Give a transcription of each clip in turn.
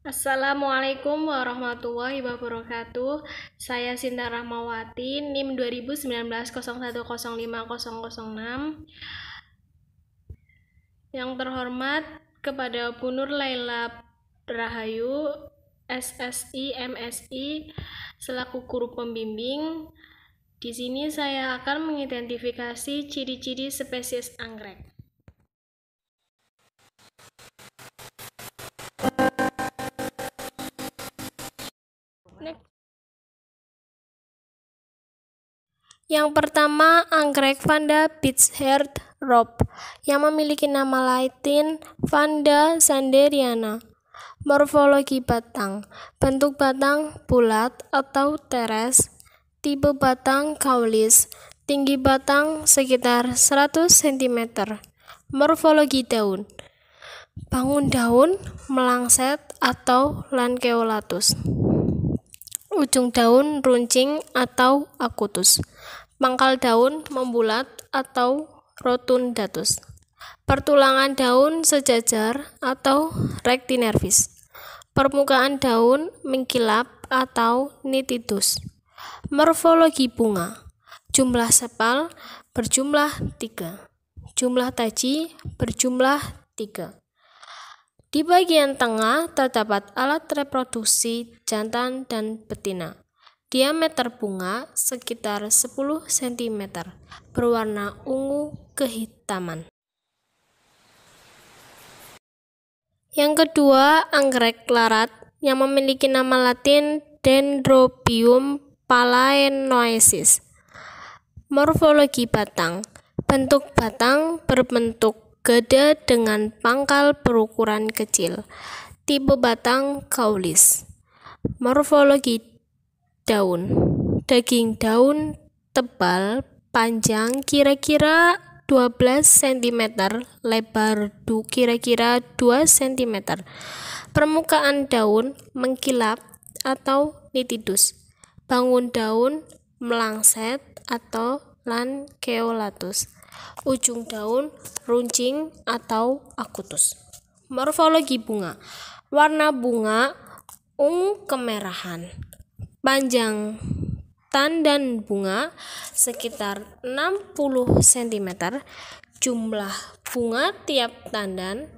Assalamualaikum warahmatullahi wabarakatuh. Saya Sinta Rahmawati, NIM 2019-0105-006. Yang terhormat kepada Bu Nur Laila Rahayu, SSI MSI selaku guru pembimbing. Di sini saya akan mengidentifikasi ciri-ciri spesies anggrek. Yang pertama, anggrek Vanda Pitzherd Rob, yang memiliki nama Latin Vanda sanderiana. Morfologi batang, bentuk batang bulat atau teres, tipe batang kaulis, tinggi batang sekitar 100 cm. Morfologi daun, bangun daun, melangset atau lanceolatus ujung daun runcing atau akutus, pangkal daun membulat atau rotundatus, pertulangan daun sejajar atau rectinervis, permukaan daun mengkilap atau nitidus. Morfologi bunga, jumlah sepal berjumlah tiga, jumlah taji berjumlah tiga. Di bagian tengah terdapat alat reproduksi jantan dan betina. Diameter bunga sekitar 10 cm, berwarna ungu kehitaman. Yang kedua, anggrek larat yang memiliki nama latin Dendrobium palaenoesis. Morfologi batang. Bentuk batang berbentuk gede dengan pangkal berukuran kecil. Tipe batang kaulis. Morfologi daun. Daging daun tebal, panjang kira-kira 12 cm, lebar kira-kira 2 cm. Permukaan daun mengkilap atau nitidus. Bangun daun melangset atau lanceolatus ujung daun, runcing, atau akutus. Morfologi bunga. Warna bunga ungu kemerahan. Panjang tandan bunga sekitar 60 cm. Jumlah bunga tiap tandan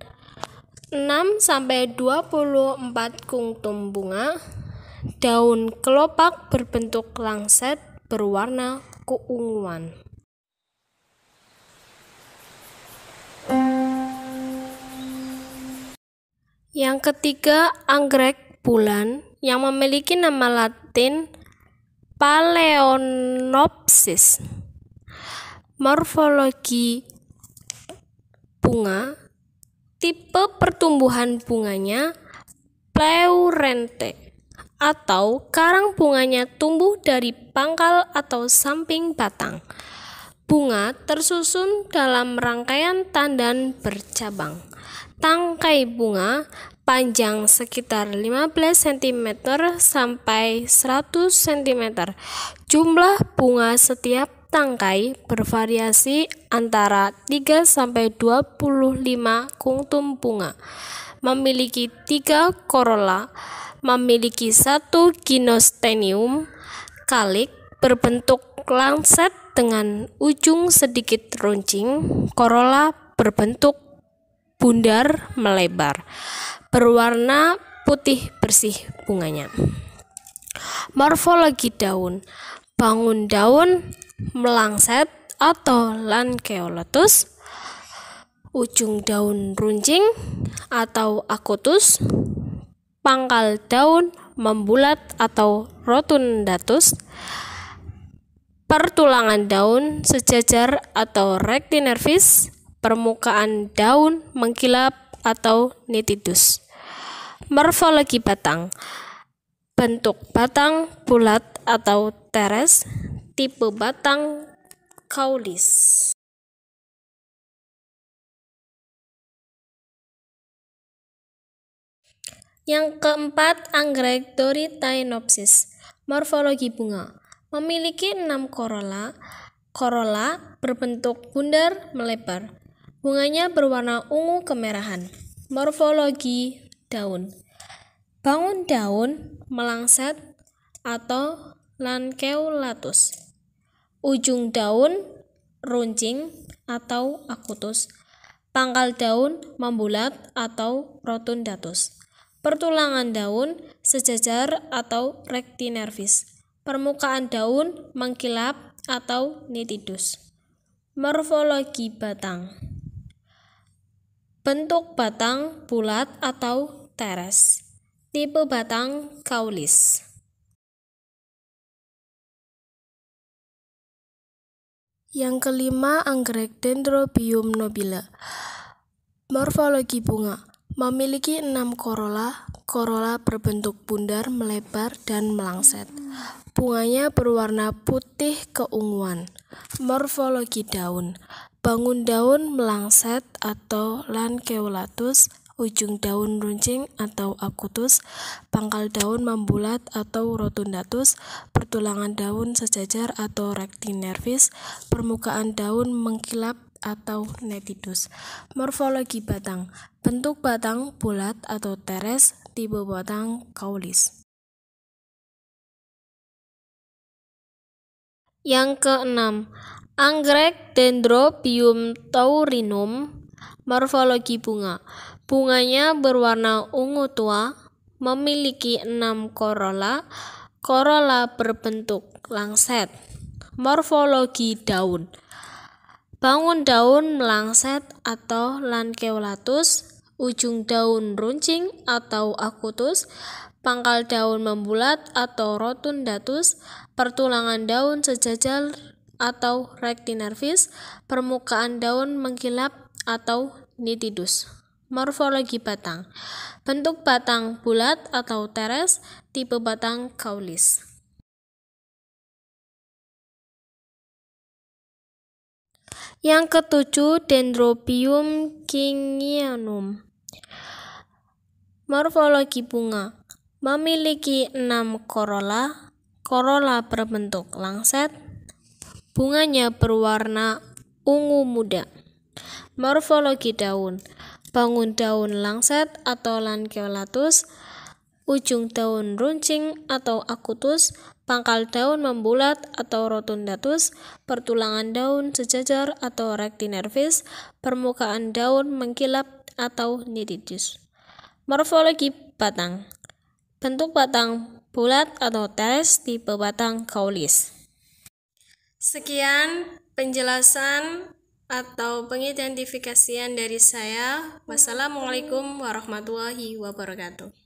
6 sampai 24 kungtum bunga. Daun kelopak berbentuk langset berwarna keunguan. Yang ketiga, anggrek bulan yang memiliki nama latin Paleonopsis. Morfologi bunga tipe pertumbuhan bunganya pleurente atau karang bunganya tumbuh dari pangkal atau samping batang. Bunga tersusun dalam rangkaian tandan bercabang. Tangkai bunga panjang sekitar 15 cm sampai 100 cm. Jumlah bunga setiap tangkai bervariasi antara 3 sampai 25 kuntum bunga. Memiliki 3 corolla, memiliki satu gynostenium, kalik berbentuk lancet dengan ujung sedikit runcing, Corolla berbentuk bundar melebar, berwarna putih bersih bunganya. Morfologi daun. Bangun daun melangset atau lanceolatus, ujung daun runcing atau akutus pangkal daun membulat atau rotundatus, pertulangan daun sejajar atau rectinervis, permukaan daun mengkilap atau nitidus. Morfologi batang bentuk batang bulat atau teres, tipe batang kaulis. Yang keempat, anggrek Doritainopsis, Morfologi bunga. Memiliki enam korola. Korola berbentuk bundar melebar. Bunganya berwarna ungu kemerahan. Morfologi daun. Bangun daun melangsat atau lanceolatus. Ujung daun runcing atau akutus. Pangkal daun membulat atau rotundatus. Pertulangan daun sejajar atau rectinervis. Permukaan daun mengkilap atau nitidus. Morfologi batang. Bentuk batang bulat atau teres. Tipe batang kaulis. Yang kelima, anggrek Dendrobium nobile. Morfologi bunga memiliki enam korola. Korola berbentuk bundar, melebar, dan melangset. Bunganya berwarna putih keunguan. Morfologi daun bangun daun melangsat atau lanceolatus, ujung daun runcing atau akutus, pangkal daun membulat atau rotundatus, pertulangan daun sejajar atau rectinervis, permukaan daun mengkilap atau netidus. Morfologi batang. Bentuk batang bulat atau teres, tipe batang kaulis. Yang keenam, Anggrek Dendrobium taurinum Morfologi bunga Bunganya berwarna ungu tua Memiliki enam korola Korola berbentuk langset Morfologi daun Bangun daun melangset atau lanceolatus ujung daun runcing atau akutus, pangkal daun membulat atau rotundatus, pertulangan daun sejajar atau rectinervis, permukaan daun mengkilap atau nitidus. Morfologi batang. Bentuk batang bulat atau teres, tipe batang kaulis. Yang ketujuh, Dendrobium kingianum. Morfologi bunga. Memiliki enam corolla, corolla berbentuk langset, Bunganya berwarna ungu muda. Morfologi daun. Bangun daun langsat atau lanceolatus, ujung daun runcing atau akutus, pangkal daun membulat atau rotundatus, pertulangan daun sejajar atau rectinervis, permukaan daun mengkilap atau nididus. Morfologi batang. Bentuk batang bulat atau teles tipe batang kaulis. Sekian penjelasan atau pengidentifikasian dari saya. Wassalamualaikum warahmatullahi wabarakatuh.